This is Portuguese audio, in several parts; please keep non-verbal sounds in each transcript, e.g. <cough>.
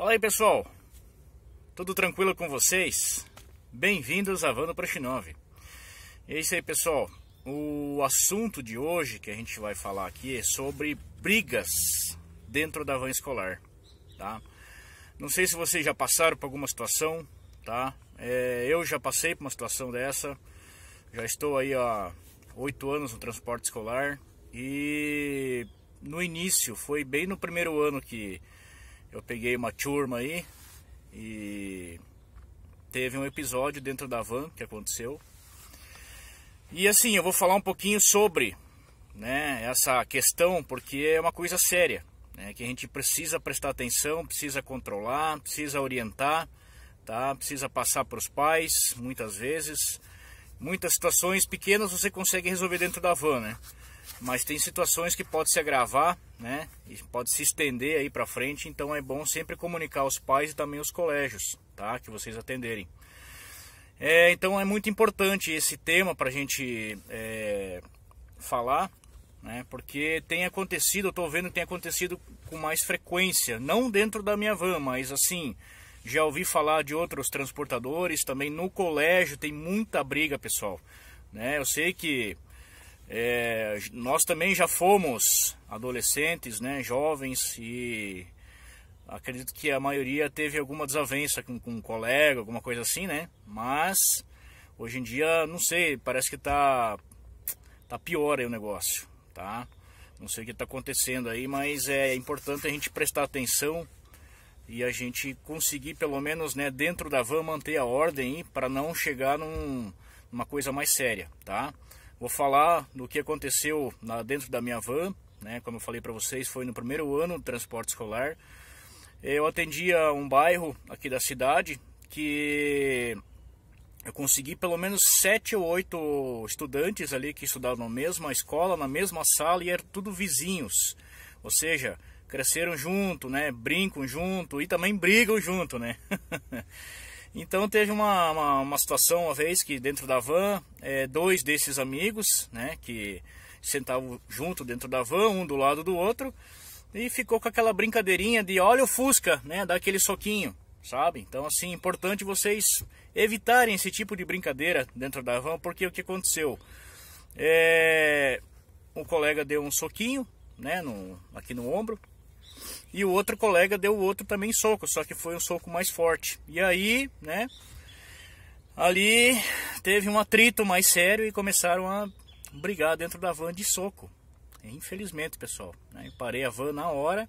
Fala aí pessoal, tudo tranquilo com vocês? Bem-vindos a Vando Prashinov. É isso aí pessoal, o assunto de hoje que a gente vai falar aqui é sobre brigas dentro da van escolar, tá? Não sei se vocês já passaram por alguma situação, tá? É, eu já passei por uma situação dessa, já estou aí há oito anos no transporte escolar e no início, foi bem no primeiro ano que eu peguei uma turma aí e teve um episódio dentro da van que aconteceu. E assim, eu vou falar um pouquinho sobre né, essa questão, porque é uma coisa séria, né, que a gente precisa prestar atenção, precisa controlar, precisa orientar, tá? precisa passar para os pais, muitas vezes. Muitas situações pequenas você consegue resolver dentro da van, né? mas tem situações que pode se agravar, né? E pode se estender aí para frente, então é bom sempre comunicar os pais e também os colégios, tá? Que vocês atenderem. É, então é muito importante esse tema para a gente é, falar, né? Porque tem acontecido, eu tô vendo que tem acontecido com mais frequência, não dentro da minha van, mas assim, já ouvi falar de outros transportadores, também no colégio tem muita briga, pessoal, né? Eu sei que é, nós também já fomos adolescentes, né, jovens e acredito que a maioria teve alguma desavença com, com um colega, alguma coisa assim, né? Mas hoje em dia, não sei, parece que tá tá pior aí o negócio, tá? Não sei o que está acontecendo aí, mas é importante a gente prestar atenção e a gente conseguir pelo menos, né, dentro da van manter a ordem para não chegar num, numa coisa mais séria, tá? Vou falar do que aconteceu na, dentro da minha van, né? Como eu falei para vocês, foi no primeiro ano do transporte escolar. Eu atendia um bairro aqui da cidade que eu consegui pelo menos sete ou oito estudantes ali que estudavam na mesma escola, na mesma sala e eram tudo vizinhos. Ou seja, cresceram junto, né? Brincam junto e também brigam junto, né? <laughs> Então teve uma, uma, uma, situação uma vez que dentro da van, é, dois desses amigos, né, que sentavam junto dentro da van, um do lado do outro, e ficou com aquela brincadeirinha de olha o Fusca, né, daquele aquele soquinho, sabe? Então assim, é importante vocês evitarem esse tipo de brincadeira dentro da van, porque o que aconteceu? É, o colega deu um soquinho, né, no, aqui no ombro, e o outro colega deu o outro também soco, só que foi um soco mais forte. E aí, né, ali teve um atrito mais sério e começaram a brigar dentro da van de soco. Infelizmente, pessoal, né, parei a van na hora,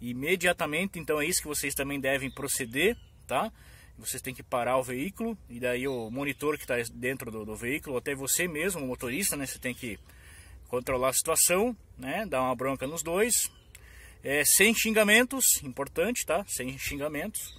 imediatamente, então é isso que vocês também devem proceder, tá? Vocês têm que parar o veículo e daí o monitor que está dentro do, do veículo, ou até você mesmo, o motorista, né, você tem que controlar a situação, né, dar uma bronca nos dois, é, sem xingamentos, importante, tá? Sem xingamentos.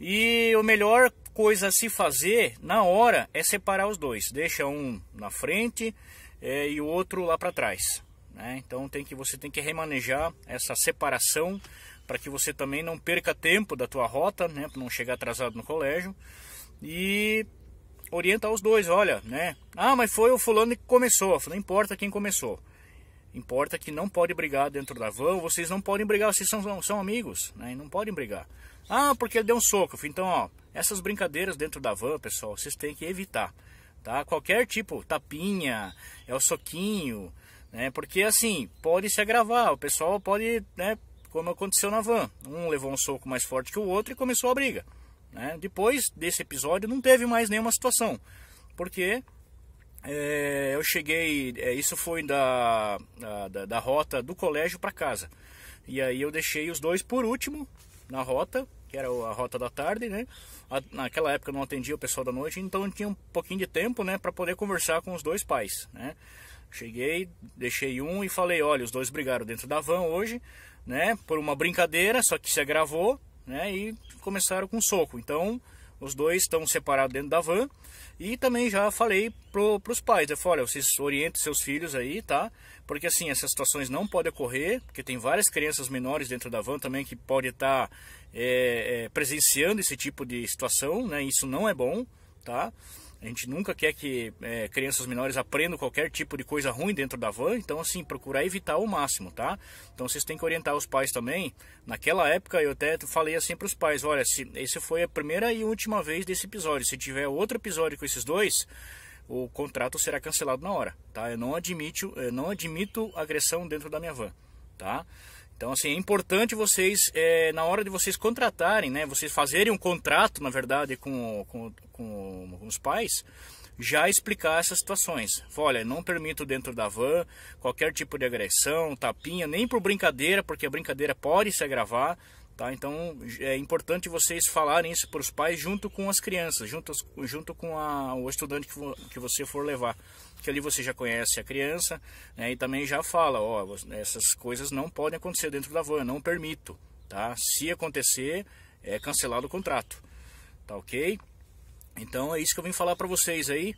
E a melhor coisa a se fazer na hora é separar os dois. Deixa um na frente é, e o outro lá para trás. Né? Então tem que você tem que remanejar essa separação para que você também não perca tempo da tua rota, né? Para não chegar atrasado no colégio e orientar os dois. Olha, né? Ah, mas foi o fulano que começou. Não importa quem começou. Importa que não pode brigar dentro da van, vocês não podem brigar, vocês são, são amigos, né? E não podem brigar. Ah, porque ele deu um soco. Então, ó, essas brincadeiras dentro da van, pessoal, vocês têm que evitar, tá? Qualquer tipo, tapinha, é o soquinho, né? Porque assim, pode se agravar, o pessoal pode, né? Como aconteceu na van, um levou um soco mais forte que o outro e começou a briga, né? Depois desse episódio não teve mais nenhuma situação, porque é, eu cheguei, é, isso foi da, da, da rota do colégio para casa. E aí eu deixei os dois por último na rota, que era a rota da tarde, né? naquela época eu não atendia o pessoal da noite, então tinha um pouquinho de tempo, né, para poder conversar com os dois pais, né? Cheguei, deixei um e falei, olha, os dois brigaram dentro da van hoje, né, por uma brincadeira, só que se agravou, né, e começaram com soco. Então, os dois estão separados dentro da van. E também já falei para os pais, eu né? falei, olha, vocês orientem seus filhos aí, tá? Porque assim, essas situações não podem ocorrer, porque tem várias crianças menores dentro da van também que podem estar tá, é, é, presenciando esse tipo de situação, né? Isso não é bom, tá? A gente nunca quer que é, crianças menores aprendam qualquer tipo de coisa ruim dentro da van, então assim, procurar evitar ao máximo, tá? Então vocês têm que orientar os pais também. Naquela época eu até falei assim para os pais, olha, se, esse foi a primeira e última vez desse episódio. Se tiver outro episódio com esses dois, o contrato será cancelado na hora, tá? Eu não admito, eu não admito agressão dentro da minha van, tá? Então, assim, é importante vocês, é, na hora de vocês contratarem, né, vocês fazerem um contrato, na verdade, com, com, com, os pais, já explicar essas situações. Olha, não permito dentro da van qualquer tipo de agressão, tapinha, nem por brincadeira, porque a brincadeira pode se agravar, Tá? Então é importante vocês falarem isso para os pais junto com as crianças, junto, junto com a, o estudante que, que você for levar. Que ali você já conhece a criança né? e também já fala: ó, essas coisas não podem acontecer dentro da van, eu não permito. Tá? Se acontecer, é cancelado o contrato. Tá ok? Então é isso que eu vim falar para vocês aí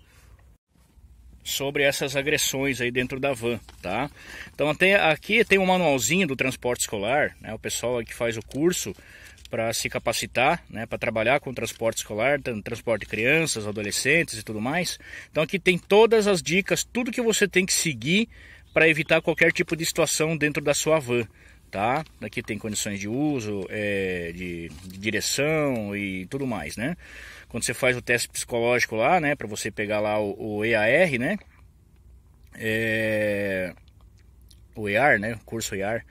sobre essas agressões aí dentro da van, tá? Então até aqui tem um manualzinho do transporte escolar, né? O pessoal que faz o curso para se capacitar, né, para trabalhar com transporte escolar, transporte de crianças, adolescentes e tudo mais. Então aqui tem todas as dicas, tudo que você tem que seguir para evitar qualquer tipo de situação dentro da sua van tá? aqui tem condições de uso, é, de, de, direção e tudo mais, né? Quando você faz o teste psicológico lá, né, para você pegar lá o, o EAR, né? É, o EAR, né? curso EAR.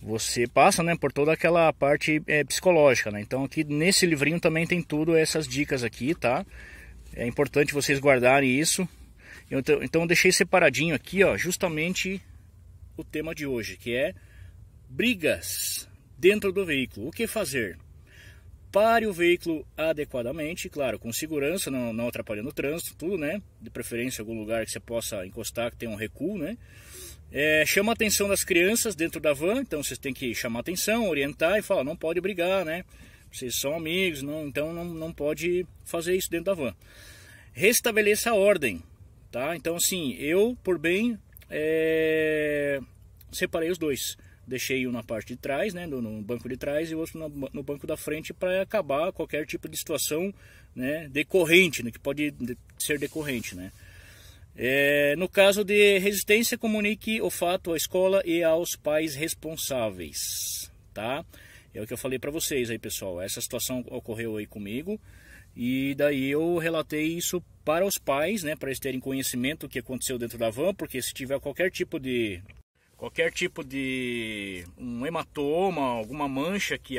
Você passa, né, por toda aquela parte é, psicológica, né? Então aqui nesse livrinho também tem tudo essas dicas aqui, tá? É importante vocês guardarem isso. Então, então eu deixei separadinho aqui, ó, justamente o tema de hoje, que é brigas dentro do veículo. O que fazer? Pare o veículo adequadamente, claro, com segurança, não, não atrapalhando o trânsito, tudo, né? De preferência algum lugar que você possa encostar, que tenha um recuo, né? É, chama a atenção das crianças dentro da van, então vocês têm que chamar a atenção, orientar e falar, não pode brigar, né? Vocês são amigos, não, então não, não pode fazer isso dentro da van. Restabeleça a ordem, tá? Então assim, eu, por bem, é... separei os dois. Deixei um na parte de trás, né, no, no banco de trás, e outro no, no banco da frente para acabar qualquer tipo de situação né, decorrente, né, que pode ser decorrente. Né. É, no caso de resistência, comunique o fato à escola e aos pais responsáveis. Tá? É o que eu falei para vocês aí, pessoal. Essa situação ocorreu aí comigo. E daí eu relatei isso para os pais, né, para eles terem conhecimento do que aconteceu dentro da van, porque se tiver qualquer tipo de qualquer tipo de um hematoma, alguma mancha que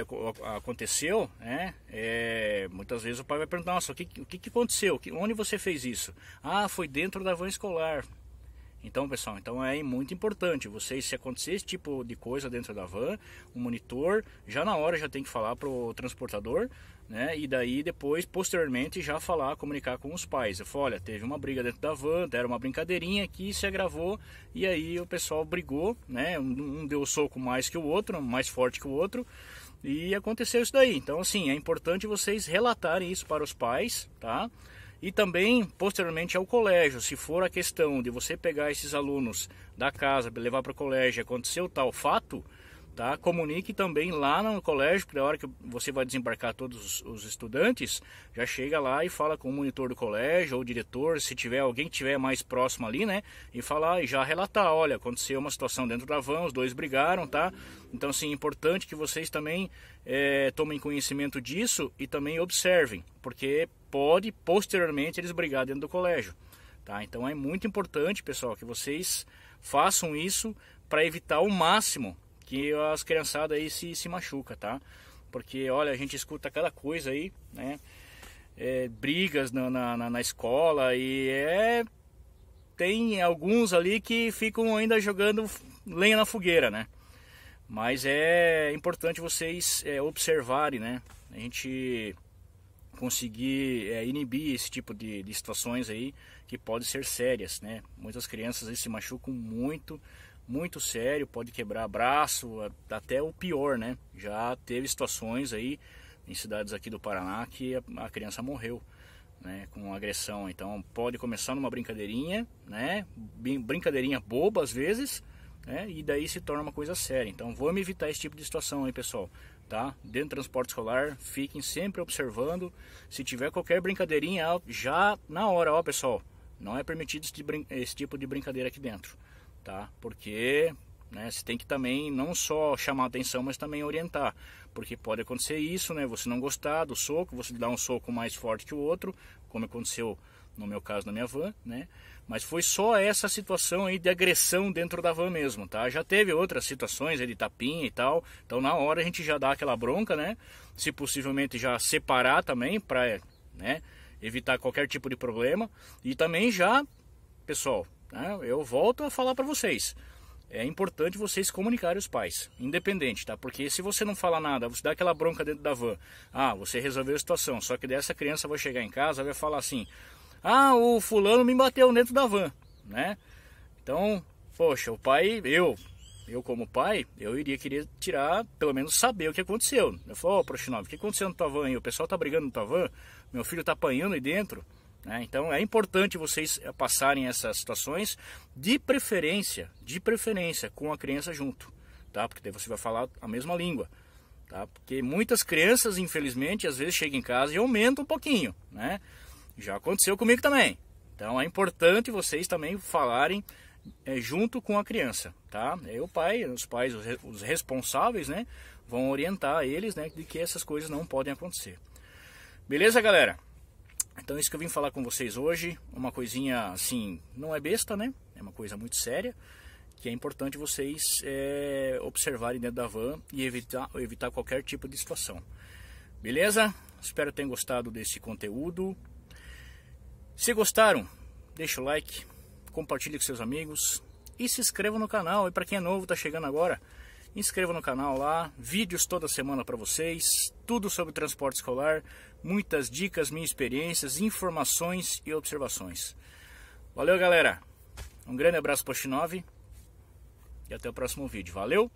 aconteceu, né? É, muitas vezes o pai vai perguntar, nossa, o que, o que aconteceu? Onde você fez isso? Ah, foi dentro da van escolar. Então, pessoal, então é muito importante vocês, se acontecer esse tipo de coisa dentro da van, o monitor já na hora já tem que falar para o transportador né? E daí depois, posteriormente, já falar, comunicar com os pais. Eu falei, olha, teve uma briga dentro da van, era uma brincadeirinha que se agravou e aí o pessoal brigou, né? Um deu soco mais que o outro, mais forte que o outro. E aconteceu isso daí. Então, assim, é importante vocês relatarem isso para os pais, tá? E também, posteriormente, ao colégio. Se for a questão de você pegar esses alunos da casa, levar para o colégio, aconteceu tal fato, Tá? Comunique também lá no colégio, porque na hora que você vai desembarcar todos os estudantes, já chega lá e fala com o monitor do colégio ou o diretor, se tiver alguém que tiver mais próximo ali, né? E falar ah, e já relatar, olha, aconteceu uma situação dentro da van, os dois brigaram, tá? Então, sim, é importante que vocês também é, tomem conhecimento disso e também observem, porque pode posteriormente eles brigarem dentro do colégio, tá? Então é muito importante, pessoal, que vocês façam isso para evitar o máximo que as criançadas aí se, se machuca, tá? Porque olha, a gente escuta cada coisa aí, né? É, brigas na, na, na escola e é tem alguns ali que ficam ainda jogando lenha na fogueira, né? Mas é importante vocês é, observarem, né? A gente conseguir é, inibir esse tipo de, de, situações aí que podem ser sérias, né? Muitas crianças aí se machucam muito muito sério, pode quebrar braço, até o pior, né? Já teve situações aí em cidades aqui do Paraná que a criança morreu. Né, com agressão. Então pode começar numa brincadeirinha, né, brincadeirinha boba às vezes, né, e daí se torna uma coisa séria. Então vamos evitar esse tipo de situação aí, pessoal. Tá? Dentro do transporte escolar, fiquem sempre observando. Se tiver qualquer brincadeirinha, já na hora, ó, pessoal, não é permitido esse tipo de brincadeira aqui dentro tá? Porque né, você tem que também não só chamar atenção, mas também orientar, porque pode acontecer isso, né? Você não gostar do soco, você dá um soco mais forte que o outro, como aconteceu no meu caso na minha van, né? Mas foi só essa situação aí de agressão dentro da van mesmo, tá? Já teve outras situações aí de tapinha e tal. Então na hora a gente já dá aquela bronca, né? Se possivelmente já separar também para, né, evitar qualquer tipo de problema e também já, pessoal, né? Eu volto a falar para vocês. É importante vocês comunicarem os pais, independente, tá? Porque se você não falar nada, você dá aquela bronca dentro da van. Ah, você resolveu a situação, só que dessa criança vai chegar em casa, vai falar assim: "Ah, o fulano me bateu dentro da van", né? Então, poxa, o pai, eu, eu como pai, eu iria querer tirar, pelo menos saber o que aconteceu. Eu falo, ó, oh, o que aconteceu no tua van aí? O pessoal tá brigando no tua van, meu filho tá apanhando aí dentro. Né? Então é importante vocês eh, passarem essas situações de preferência, de preferência com a criança junto, tá? Porque daí você vai falar a mesma língua, tá? Porque muitas crianças, infelizmente, às vezes chegam em casa e aumentam um pouquinho, né? Já aconteceu comigo também. Então é importante vocês também falarem é, junto com a criança, tá? É o pai, os pais, os, os responsáveis, né? Vão orientar eles, né? De que essas coisas não podem acontecer. Beleza, galera? Então isso que eu vim falar com vocês hoje, uma coisinha assim, não é besta, né? É uma coisa muito séria, que é importante vocês é, observarem dentro da van e evitar, evitar qualquer tipo de situação. Beleza? Espero que tenham gostado desse conteúdo. Se gostaram, deixa o like, compartilhe com seus amigos e se inscreva no canal. E para quem é novo, está chegando agora, inscreva no canal lá, vídeos toda semana para vocês, tudo sobre transporte escolar, muitas dicas, minhas experiências, informações e observações. Valeu, galera! Um grande abraço para o 9 e até o próximo vídeo. Valeu!